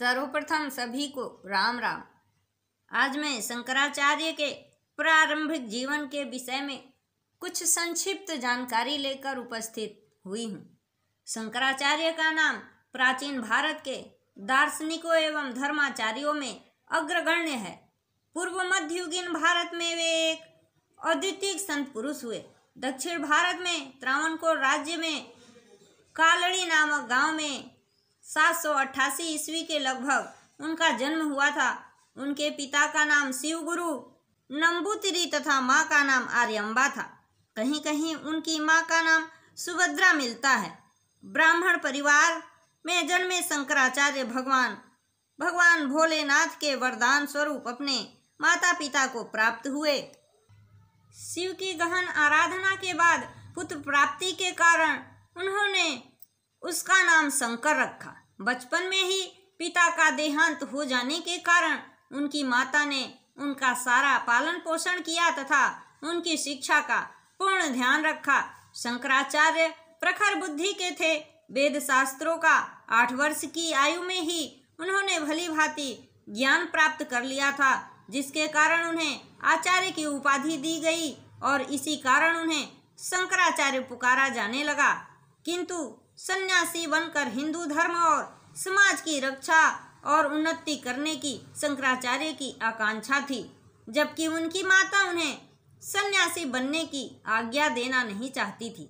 सर्वप्रथम सभी को राम राम आज मैं शंकराचार्य के प्रारंभिक जीवन के विषय में कुछ संक्षिप्त जानकारी लेकर उपस्थित हुई हूँ शंकराचार्य का नाम प्राचीन भारत के दार्शनिकों एवं धर्माचार्यों में अग्रगण्य है पूर्व मध्ययुगीन भारत में वे एक अद्वितीय संत पुरुष हुए दक्षिण भारत में त्रावणकोर राज्य में कालड़ी नामक गांव में सात सौ अट्ठासी ईस्वी के लगभग उनका जन्म हुआ था उनके पिता का नाम शिवगुरु नंबूतिरी तथा माँ का नाम आर्यम्बा था कहीं कहीं उनकी माँ का नाम सुभद्रा मिलता है ब्राह्मण परिवार में जन्मे शंकराचार्य भगवान भगवान भोलेनाथ के वरदान स्वरूप अपने माता पिता को प्राप्त हुए शिव की गहन आराधना के बाद पुत्र प्राप्ति के कारण उन्होंने उसका नाम शंकर रखा बचपन में ही पिता का देहांत हो जाने के कारण उनकी माता ने उनका सारा पालन पोषण किया तथा उनकी शिक्षा का पूर्ण ध्यान रखा शंकराचार्य प्रखर बुद्धि के थे वेद शास्त्रों का आठ वर्ष की आयु में ही उन्होंने भली भांति ज्ञान प्राप्त कर लिया था जिसके कारण उन्हें आचार्य की उपाधि दी गई और इसी कारण उन्हें शंकराचार्य पुकारा जाने लगा किंतु सन्यासी बनकर हिंदू धर्म और समाज की रक्षा और उन्नति करने की शंकराचार्य की आकांक्षा थी जबकि उनकी माता उन्हें सन्यासी बनने की आज्ञा देना नहीं चाहती थी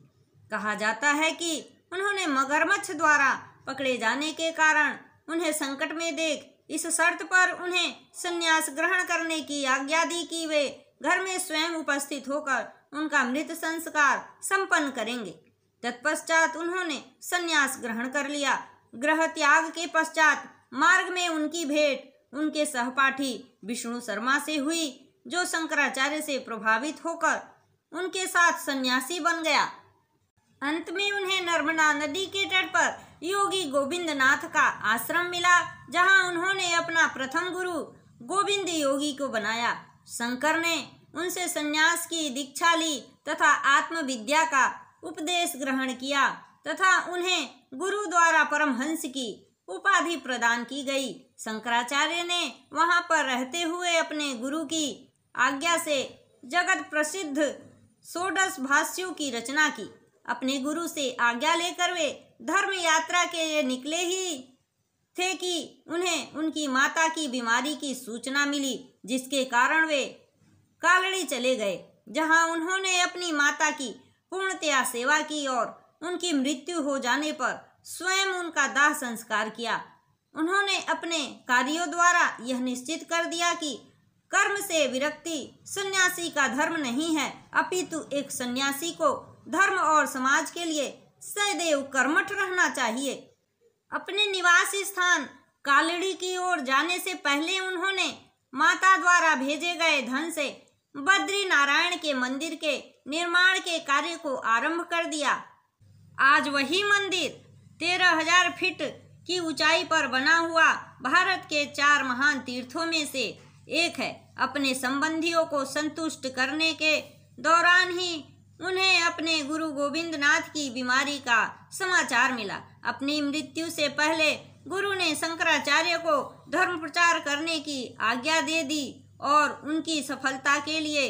कहा जाता है कि उन्होंने मगरमच्छ द्वारा पकड़े जाने के कारण उन्हें संकट में देख इस शर्त पर उन्हें संन्यास ग्रहण करने की आज्ञा दी कि वे घर में स्वयं उपस्थित होकर उनका मृत संस्कार संपन्न करेंगे तत्पश्चात उन्होंने संन्यास ग्रहण कर लिया ग्रह त्याग के पश्चात मार्ग में उनकी भेंट उनके सहपाठी विष्णु शर्मा से हुई जो शंकराचार्य से प्रभावित होकर उनके साथ सन्यासी बन गया अंत में उन्हें नर्मदा नदी के तट पर योगी गोविंद नाथ का आश्रम मिला जहां उन्होंने अपना प्रथम गुरु गोविंद योगी को बनाया शंकर ने उनसे सन्यास की दीक्षा ली तथा आत्मविद्या का उपदेश ग्रहण किया तथा उन्हें गुरु द्वारा परमहंस की उपाधि प्रदान की गई शंकराचार्य ने वहाँ पर रहते हुए अपने गुरु की आज्ञा से जगत प्रसिद्ध सोडस भाष्यों की रचना की अपने गुरु से आज्ञा लेकर वे धर्म यात्रा के लिए निकले ही थे कि उन्हें उनकी माता की बीमारी की सूचना मिली जिसके कारण वे कालड़ी चले गए जहां उन्होंने अपनी माता की पूर्णतया सेवा की और उनकी मृत्यु हो जाने पर स्वयं उनका दाह संस्कार किया उन्होंने अपने कार्यों द्वारा यह निश्चित कर दिया कि कर्म से विरक्ति सन्यासी का धर्म नहीं है अपितु एक सन्यासी को धर्म और समाज के लिए सदैव कर्मठ रहना चाहिए अपने निवास स्थान कालड़ी की ओर जाने से पहले उन्होंने माता द्वारा भेजे गए धन से बद्री नारायण के मंदिर के निर्माण के कार्य को आरंभ कर दिया आज वही मंदिर तेरह हजार फीट की ऊंचाई पर बना हुआ भारत के चार महान तीर्थों में से एक है अपने संबंधियों को संतुष्ट करने के दौरान ही उन्हें अपने गुरु गोविंद नाथ की बीमारी का समाचार मिला अपनी मृत्यु से पहले गुरु ने शंकराचार्य को धर्म प्रचार करने की आज्ञा दे दी और उनकी सफलता के लिए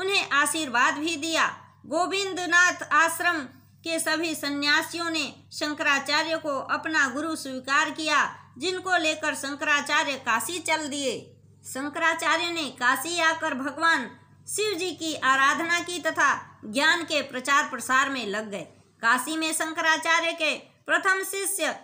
उन्हें आशीर्वाद भी दिया गोविंदनाथ आश्रम के सभी सन्यासियों ने शंकराचार्य को अपना गुरु स्वीकार किया जिनको लेकर शंकराचार्य काशी चल दिए शंकराचार्य ने काशी आकर भगवान शिव जी की आराधना की तथा ज्ञान के प्रचार प्रसार में लग गए काशी में शंकराचार्य के प्रथम शिष्य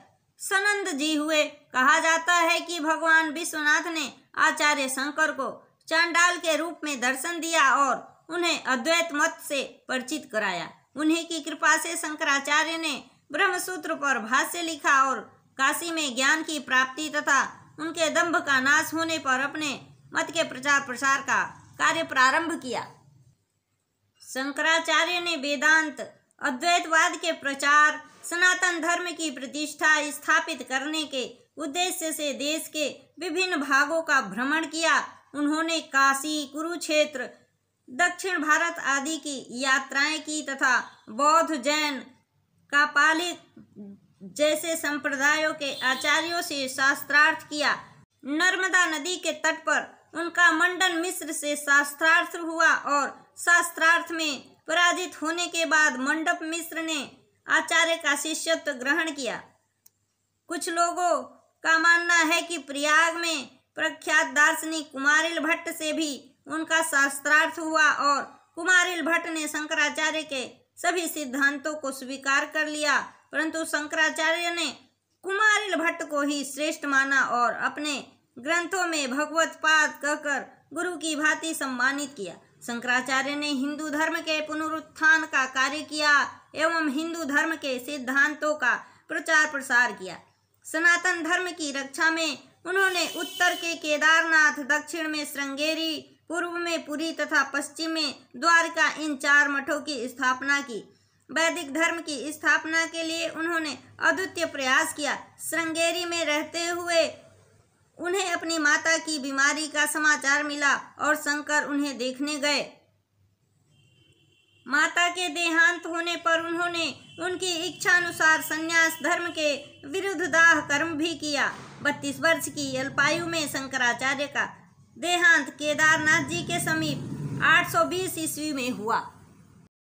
सनंद जी हुए कहा जाता है कि भगवान विश्वनाथ ने आचार्य शंकर को चांडाल के रूप में दर्शन दिया और उन्हें अद्वैत मत से परिचित कराया उन्हीं की कृपा से शंकराचार्य ने ब्रह्मसूत्र पर भाष्य लिखा और काशी में ज्ञान की प्राप्ति तथा उनके दंभ का नाश होने पर अपने मत के प्रचार प्रसार का कार्य प्रारंभ किया शंकराचार्य ने वेदांत अद्वैतवाद के प्रचार सनातन धर्म की प्रतिष्ठा स्थापित करने के उद्देश्य से देश के विभिन्न भागों का भ्रमण किया उन्होंने काशी कुरुक्षेत्र दक्षिण भारत आदि की यात्राएं की तथा बौद्ध जैन कापालिक जैसे संप्रदायों के आचार्यों से शास्त्रार्थ किया नर्मदा नदी के तट पर उनका मंडन मिश्र से शास्त्रार्थ हुआ और शास्त्रार्थ में पराजित होने के बाद मंडप मिश्र ने आचार्य का शिष्यत्व ग्रहण किया कुछ लोगों का मानना है कि प्रयाग में प्रख्यात दार्शनिक कुमारिल भट्ट से भी उनका शास्त्रार्थ हुआ और कुमारिल भट्ट ने शंकराचार्य के सभी सिद्धांतों को स्वीकार कर लिया परंतु शंकराचार्य ने कुमारिल भट्ट को ही श्रेष्ठ माना और अपने ग्रंथों में भगवत पाद कहकर गुरु की भांति सम्मानित किया शंकराचार्य ने हिंदू धर्म के पुनरुत्थान का कार्य किया एवं हिंदू धर्म के सिद्धांतों का प्रचार प्रसार किया सनातन धर्म की रक्षा में उन्होंने उत्तर के केदारनाथ दक्षिण में श्रृंगेरी पूर्व में पुरी तथा पश्चिम में द्वारका इन चार मठों की स्थापना की वैदिक धर्म की स्थापना के लिए उन्होंने अद्वितीय प्रयास किया श्रृंगेरी में रहते हुए उन्हें अपनी माता की बीमारी का समाचार मिला और शंकर उन्हें देखने गए माता के देहांत होने पर उन्होंने उनकी इच्छानुसार संन्यास धर्म के विरुद्ध दाह कर्म भी किया बत्तीस वर्ष की अल्पायु में शंकराचार्य का देहांत केदारनाथ जी के समीप 820 ईस्वी में हुआ